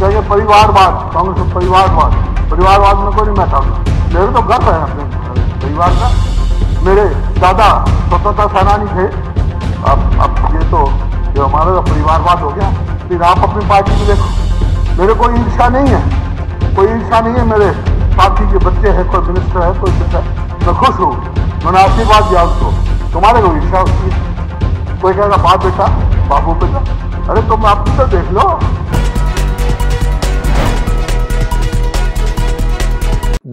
कहेंगे परिवारवाद कांग्रेस परिवारवाद परिवारवाद में कोई नहीं मैं कांग्रेस मेरे तो गर्व है अपने परिवार का मेरे दादा स्वतंत्रता सेनानी थे अब अब ये तो जो हमारा तो परिवारवाद हो गया फिर आप अपनी पार्टी में देखो मेरे कोई ईर्षा नहीं है कोई ईर्षा नहीं है मेरे पार्टी के बच्चे हैं कोई मिनिस्टर है कोई कुछ मैं खुश हूँ मैंने आशीर्वाद दिया उसको तुम्हारे कोई ईर्षा उसकी कोई कहेगा बाप बेटा बाबू बेटा अरे तुम आप तो देख लो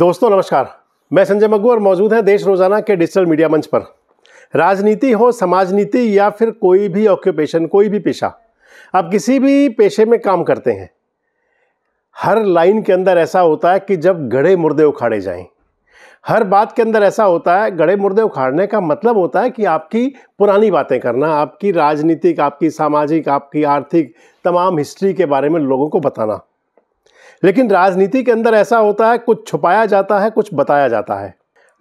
दोस्तों नमस्कार मैं संजय मग्गू और मौजूद हैं देश रोजाना के डिजिटल मीडिया मंच पर राजनीति हो समाज नीति या फिर कोई भी ऑक्यूपेशन कोई भी पेशा आप किसी भी पेशे में काम करते हैं हर लाइन के अंदर ऐसा होता है कि जब गड़े मुर्दे उखाड़े जाएं हर बात के अंदर ऐसा होता है गड़े मुर्दे उखाड़ने का मतलब होता है कि आपकी पुरानी बातें करना आपकी राजनीतिक आपकी सामाजिक आपकी आर्थिक तमाम हिस्ट्री के बारे में लोगों को बताना लेकिन राजनीति के अंदर ऐसा होता है कुछ छुपाया जाता है कुछ बताया जाता है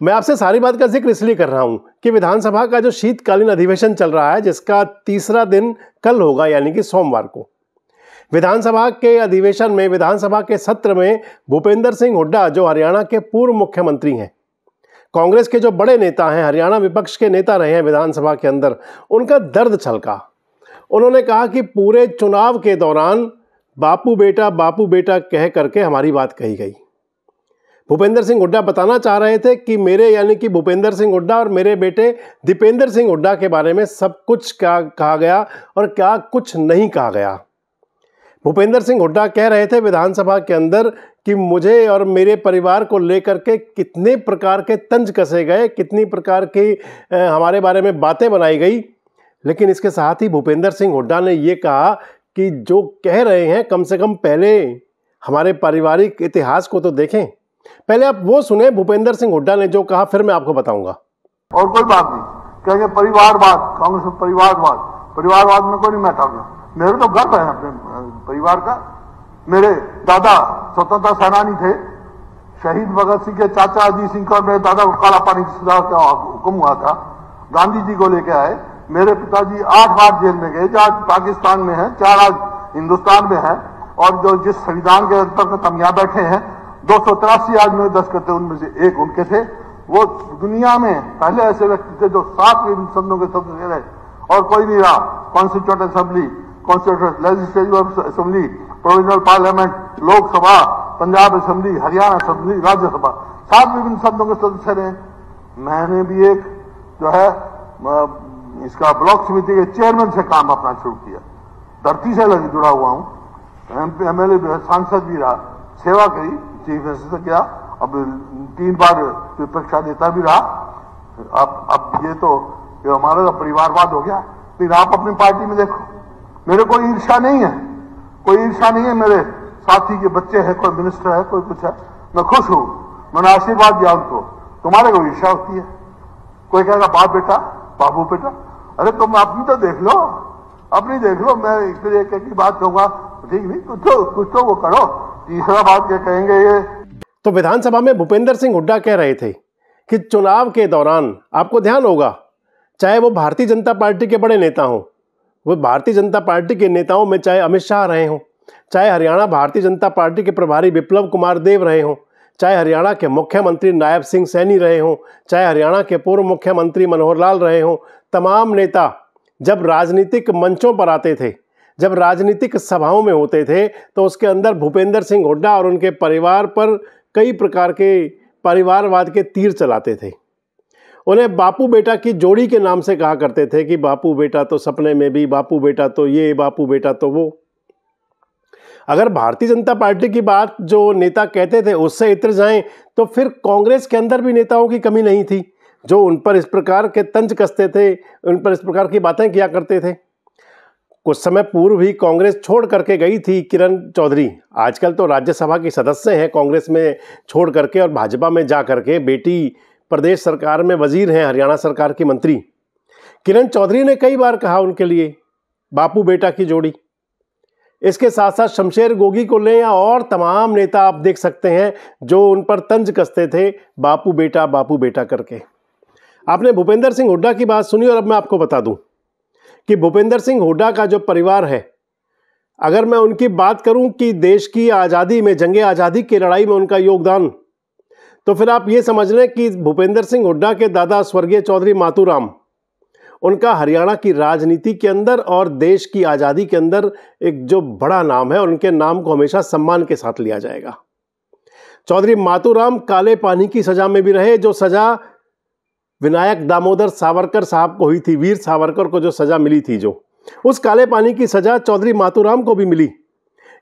मैं आपसे सारी बात का जिक्र इसलिए कर रहा हूं कि विधानसभा का जो शीतकालीन अधिवेशन चल रहा है जिसका तीसरा दिन कल होगा यानी कि सोमवार को विधानसभा के अधिवेशन में विधानसभा के सत्र में भूपेंद्र सिंह हुड्डा जो हरियाणा के पूर्व मुख्यमंत्री हैं कांग्रेस के जो बड़े नेता हैं हरियाणा विपक्ष के नेता रहे हैं विधानसभा के अंदर उनका दर्द छलका उन्होंने कहा कि पूरे चुनाव के दौरान बापू बेटा बापू बेटा कह करके हमारी बात कही गई भूपेंद्र सिंह हुड्डा बताना चाह रहे थे कि मेरे यानी कि भूपेंद्र सिंह हुड्डा और मेरे बेटे दीपेंद्र सिंह हुड्डा के बारे में सब कुछ क्या कहा गया और क्या कुछ नहीं कहा गया भूपेंद्र सिंह हुड्डा कह रहे थे विधानसभा के अंदर कि मुझे और मेरे परिवार को लेकर के कितने प्रकार के तंज कसे गए कितनी प्रकार की हमारे बारे में बातें बनाई गई लेकिन इसके साथ ही भूपेंद्र सिंह हुड्डा ने ये कहा कि जो कह रहे हैं कम से कम पहले हमारे पारिवारिक इतिहास को तो देखें पहले आप वो सुने भूपेंद्र सिंह हुड्डा ने जो कहा फिर मैं आपको बताऊंगा और कोई बात नहीं कहेंगे परिवारवाद कांग्रेस में परिवारवाद परिवारवाद में कोई नहीं मैं था मेरे तो गर्व है अपने परिवार का मेरे दादा स्वतंत्रता सेनानी थे शहीद भगत सिंह के चाचा अजीत सिंह का मेरे दादा को काला पानी की सुधार का हुक्म हुआ था गांधी जी को लेकर आए मेरे पिताजी आठ बार जेल में गए जो आज पाकिस्तान में है चार आज हिंदुस्तान में है और जो जिस संविधान के अंतर्गत हम यहाँ बैठे हैं दो सौ तिरासी आज में दस करते उनमें से एक उनके थे वो दुनिया में पहले ऐसे व्यक्ति थे जो सात संदों के सदस्य रहे और कोई नहीं रहा constitute assembly constitute legislative assembly provisional parliament Lok Sabha Punjab assembly Haryana assembly Rajya Sabha सात विभिन्न शब्दों के सदस्य रहे मैंने भी एक जो है इसका ब्लॉक समिति के चेयरमैन से काम अपना शुरू किया धरती से लग जुड़ा हुआ हूं एमएलए भी सांसद भी रहा सेवा करी चीफ मिनिस्टर से किया अब तीन बार परीक्षा नेता भी रहा अब अब ये तो ये हमारा तो परिवारवाद हो गया लेकिन आप अपनी पार्टी में देखो मेरे कोई ईर्षा नहीं है कोई ईर्षा नहीं है मेरे साथी के बच्चे हैं कोई मिनिस्टर है कोई कुछ है मैं खुश हूं मैंने आशीर्वाद दिया उनको तुम्हारे को ईर्षा होती है कोई कहेगा बाप बेटा बाबू बेटा अरे तुम अपनी तो देख लो अपनी देख लो मैं फिर एक एक बात कहूंगा ठीक नहीं कुछ तो कुछ तो वो करो तीसरा बात क्या कहेंगे ये तो विधानसभा में भूपेंद्र सिंह हुड्डा कह रहे थे कि चुनाव के दौरान आपको ध्यान होगा चाहे वो भारतीय जनता पार्टी के बड़े नेता हों वो भारतीय जनता पार्टी के नेताओं में चाहे अमित शाह रहे हों चाहे हरियाणा भारतीय जनता पार्टी के प्रभारी विप्लव कुमार देव रहे हों चाहे हरियाणा के मुख्यमंत्री नायब सिंह सैनी रहे हों चाहे हरियाणा के पूर्व मुख्यमंत्री मनोहर लाल रहे हों तमाम नेता जब राजनीतिक मंचों पर आते थे जब राजनीतिक सभाओं में होते थे तो उसके अंदर भूपेंद्र सिंह हुड्डा और उनके परिवार पर कई प्रकार के परिवारवाद के तीर चलाते थे उन्हें बापू बेटा की जोड़ी के नाम से कहा करते थे कि बापू बेटा तो सपने में भी बापू बेटा तो ये बापू बेटा तो वो अगर भारतीय जनता पार्टी की बात जो नेता कहते थे उससे इतर जाएं तो फिर कांग्रेस के अंदर भी नेताओं की कमी नहीं थी जो उन पर इस प्रकार के तंज कसते थे उन पर इस प्रकार की बातें किया करते थे कुछ समय पूर्व ही कांग्रेस छोड़ करके गई थी किरण चौधरी आजकल तो राज्यसभा की सदस्य हैं कांग्रेस में छोड़ करके और भाजपा में जा करके बेटी प्रदेश सरकार में वजीर हैं हरियाणा सरकार की मंत्री किरण चौधरी ने कई बार कहा उनके लिए बापू बेटा की जोड़ी इसके साथ साथ शमशेर गोगी को लें या और तमाम नेता आप देख सकते हैं जो उन पर तंज कसते थे बापू बेटा बापू बेटा करके आपने भूपेंद्र सिंह हुड्डा की बात सुनी और अब मैं आपको बता दूं कि भूपेंद्र सिंह हुड्डा का जो परिवार है अगर मैं उनकी बात करूं कि देश की आज़ादी में जंग आज़ादी की लड़ाई में उनका योगदान तो फिर आप ये समझ लें कि भूपेंद्र सिंह हुड्डा के दादा स्वर्गीय चौधरी मातूराम उनका हरियाणा की राजनीति के अंदर और देश की आज़ादी के अंदर एक जो बड़ा नाम है उनके नाम को हमेशा सम्मान के साथ लिया जाएगा चौधरी मातूराम काले पानी की सजा में भी रहे जो सजा विनायक दामोदर सावरकर साहब को हुई थी वीर सावरकर को जो सजा मिली थी जो उस काले पानी की सजा चौधरी मातूराम को भी मिली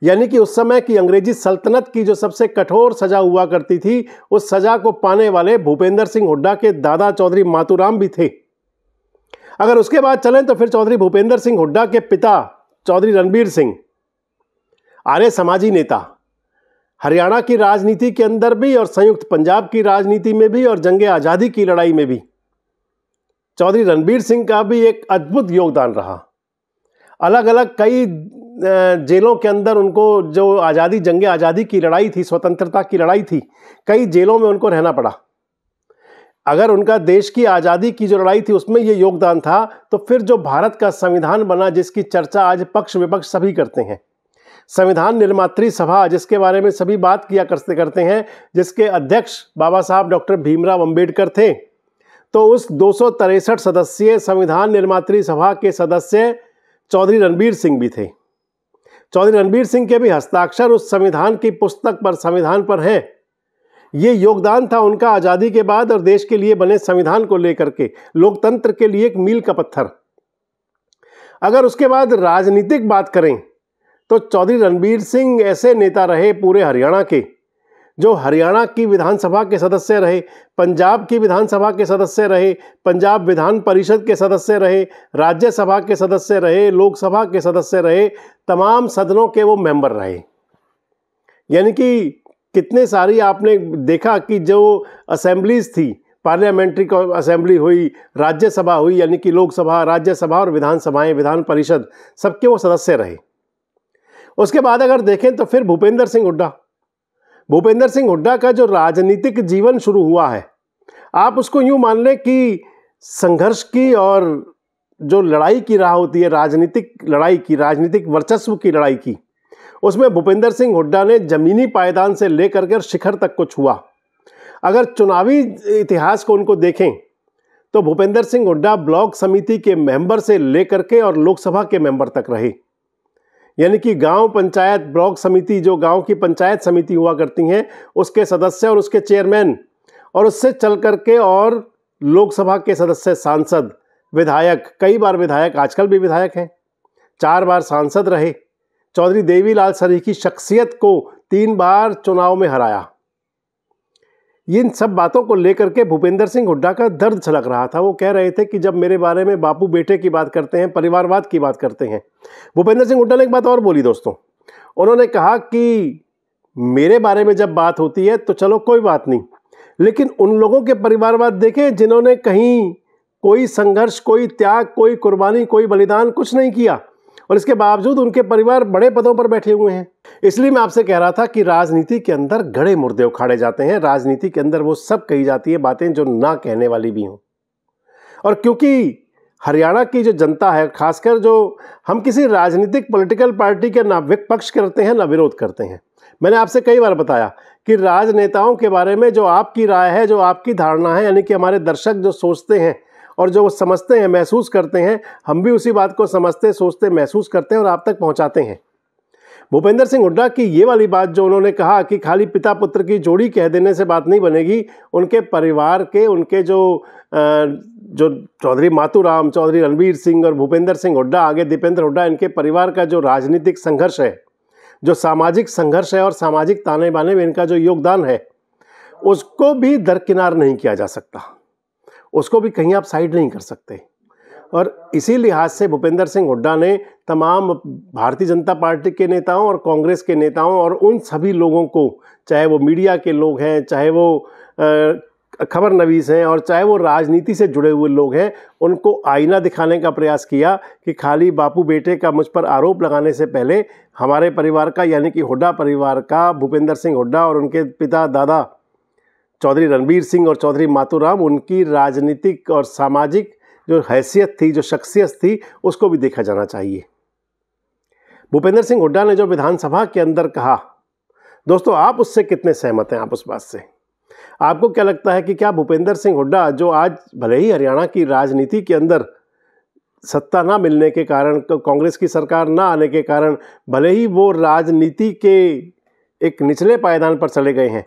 यानी कि उस समय की अंग्रेजी सल्तनत की जो सबसे कठोर सजा हुआ करती थी उस सजा को पाने वाले भूपेंद्र सिंह हुड्डा के दादा चौधरी मातूराम भी थे अगर उसके बाद चलें तो फिर चौधरी भूपेंद्र सिंह हुड्डा के पिता चौधरी रणबीर सिंह आर्य समाजी नेता हरियाणा की राजनीति के अंदर भी और संयुक्त पंजाब की राजनीति में भी और जंग आज़ादी की लड़ाई में भी चौधरी रणबीर सिंह का भी एक अद्भुत योगदान रहा अलग अलग कई जेलों के अंदर उनको जो आज़ादी जंग आज़ादी की लड़ाई थी स्वतंत्रता की लड़ाई थी कई जेलों में उनको रहना पड़ा अगर उनका देश की आज़ादी की जो लड़ाई थी उसमें ये योगदान था तो फिर जो भारत का संविधान बना जिसकी चर्चा आज पक्ष विपक्ष सभी करते हैं संविधान निर्मात्री सभा जिसके बारे में सभी बात किया करते करते हैं जिसके अध्यक्ष बाबा साहब डॉक्टर भीमराव अम्बेडकर थे तो उस दो सदस्यीय संविधान निर्मात्री सभा के सदस्य चौधरी रणबीर सिंह भी थे चौधरी रणबीर सिंह के भी हस्ताक्षर उस संविधान की पुस्तक पर संविधान पर हैं ये योगदान था उनका आज़ादी के बाद और देश के लिए बने संविधान को लेकर के लोकतंत्र के लिए एक मील का पत्थर अगर उसके बाद राजनीतिक बात करें तो चौधरी रणबीर सिंह ऐसे नेता रहे पूरे हरियाणा के जो हरियाणा की विधानसभा के सदस्य रहे पंजाब की विधानसभा के सदस्य रहे पंजाब विधान परिषद के सदस्य रहे राज्यसभा के सदस्य रहे लोकसभा के सदस्य रहे तमाम सदनों के वो मेंबर रहे यानी कि कितने सारी आपने देखा कि जो असेंबलीज थी पार्लियामेंट्री असेंबली हुई राज्यसभा हुई यानी कि लोकसभा राज्यसभा और विधानसभाएं विधान परिषद सबके वो सदस्य रहे उसके बाद अगर देखें तो फिर भूपेंद्र सिंह हुड्डा भूपेंद्र सिंह हुड्डा का जो राजनीतिक जीवन शुरू हुआ है आप उसको यूँ मान लें कि संघर्ष की और जो लड़ाई की राह होती है राजनीतिक लड़ाई की राजनीतिक वर्चस्व की लड़ाई की उसमें भूपेंद्र सिंह हुड्डा ने जमीनी पायदान से लेकर के शिखर तक को छुआ अगर चुनावी इतिहास को उनको देखें तो भूपेंद्र सिंह हुड्डा ब्लॉक समिति के मेंबर से लेकर के और लोकसभा के मेंबर तक रहे यानी कि गांव पंचायत ब्लॉक समिति जो गांव की पंचायत समिति हुआ करती हैं उसके सदस्य और उसके चेयरमैन और उससे चल करके और लोकसभा के सदस्य सांसद विधायक कई बार विधायक आजकल भी विधायक हैं चार बार सांसद रहे चौधरी देवीलाल सरी की शख्सियत को तीन बार चुनाव में हराया इन सब बातों को लेकर के भूपेंद्र सिंह हुड्डा का दर्द छलक रहा था वो कह रहे थे कि जब मेरे बारे में बापू बेटे की बात करते हैं परिवारवाद की बात करते हैं भूपेंद्र सिंह हुड्डा ने एक बात और बोली दोस्तों उन्होंने कहा कि मेरे बारे में जब बात होती है तो चलो कोई बात नहीं लेकिन उन लोगों के परिवारवाद देखें जिन्होंने कहीं कोई संघर्ष कोई त्याग कोई कुर्बानी कोई बलिदान कुछ नहीं किया और इसके बावजूद उनके परिवार बड़े पदों पर बैठे हुए हैं इसलिए मैं आपसे कह रहा था कि राजनीति के अंदर गड़े मुर्दे उखाड़े जाते हैं राजनीति के अंदर वो सब कही जाती है बातें जो ना कहने वाली भी हों और क्योंकि हरियाणा की जो जनता है खासकर जो हम किसी राजनीतिक पॉलिटिकल पार्टी के ना विपक्ष करते हैं ना विरोध करते हैं मैंने आपसे कई बार बताया कि राजनेताओं के बारे में जो आपकी राय है जो आपकी धारणा है यानी कि हमारे दर्शक जो सोचते हैं और जो वो समझते हैं महसूस करते हैं हम भी उसी बात को समझते सोचते महसूस करते हैं और आप तक पहुँचाते हैं भूपेंद्र सिंह हुड्डा की ये वाली बात जो उन्होंने कहा कि खाली पिता पुत्र की जोड़ी कह देने से बात नहीं बनेगी उनके परिवार के उनके जो जो चौधरी मातूराम चौधरी रणवीर सिंह और भूपेंद्र सिंह हुड्डा आगे दीपेंद्र हुड्डा इनके परिवार का जो राजनीतिक संघर्ष है जो सामाजिक संघर्ष है और सामाजिक ताने बाने में इनका जो योगदान है उसको भी दरकिनार नहीं किया जा सकता उसको भी कहीं आप साइड नहीं कर सकते और इसी लिहाज से भूपेंद्र सिंह हुड्डा ने तमाम भारतीय जनता पार्टी के नेताओं और कांग्रेस के नेताओं और उन सभी लोगों को चाहे वो मीडिया के लोग हैं चाहे वो खबर नवीस हैं और चाहे वो राजनीति से जुड़े हुए लोग हैं उनको आईना दिखाने का प्रयास किया कि खाली बापू बेटे का मुझ पर आरोप लगाने से पहले हमारे परिवार का यानी कि हुड्डा परिवार का भूपेंद्र सिंह हुड्डा और उनके पिता दादा चौधरी रणबीर सिंह और चौधरी मातूराम उनकी राजनीतिक और सामाजिक जो हैसियत थी जो शख्सियत थी उसको भी देखा जाना चाहिए भूपेंद्र सिंह हुड्डा ने जो विधानसभा के अंदर कहा दोस्तों आप उससे कितने सहमत हैं आप उस बात से आपको क्या लगता है कि क्या भूपेंद्र सिंह हुड्डा जो आज भले ही हरियाणा की राजनीति के अंदर सत्ता ना मिलने के कारण कांग्रेस की सरकार ना आने के कारण भले ही वो राजनीति के एक निचले पायदान पर चले गए हैं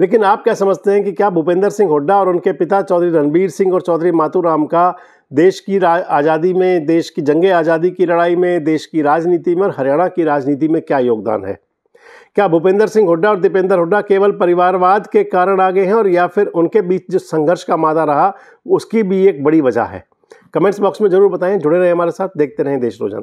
लेकिन आप क्या समझते हैं कि क्या भूपेंद्र सिंह हुड्डा और उनके पिता चौधरी रणबीर सिंह और चौधरी माथुराम का देश की आज़ादी में देश की जंगे आज़ादी की लड़ाई में देश की राजनीति में और हरियाणा की राजनीति में क्या योगदान है क्या भूपेंद्र सिंह हुड्डा और दीपेंद्र हुड्डा केवल परिवारवाद के कारण आगे हैं और या फिर उनके बीच जो संघर्ष का मादा रहा उसकी भी एक बड़ी वजह है कमेंट्स बॉक्स में ज़रूर बताएं जुड़े रहें हमारे साथ देखते रहें देश रोजाना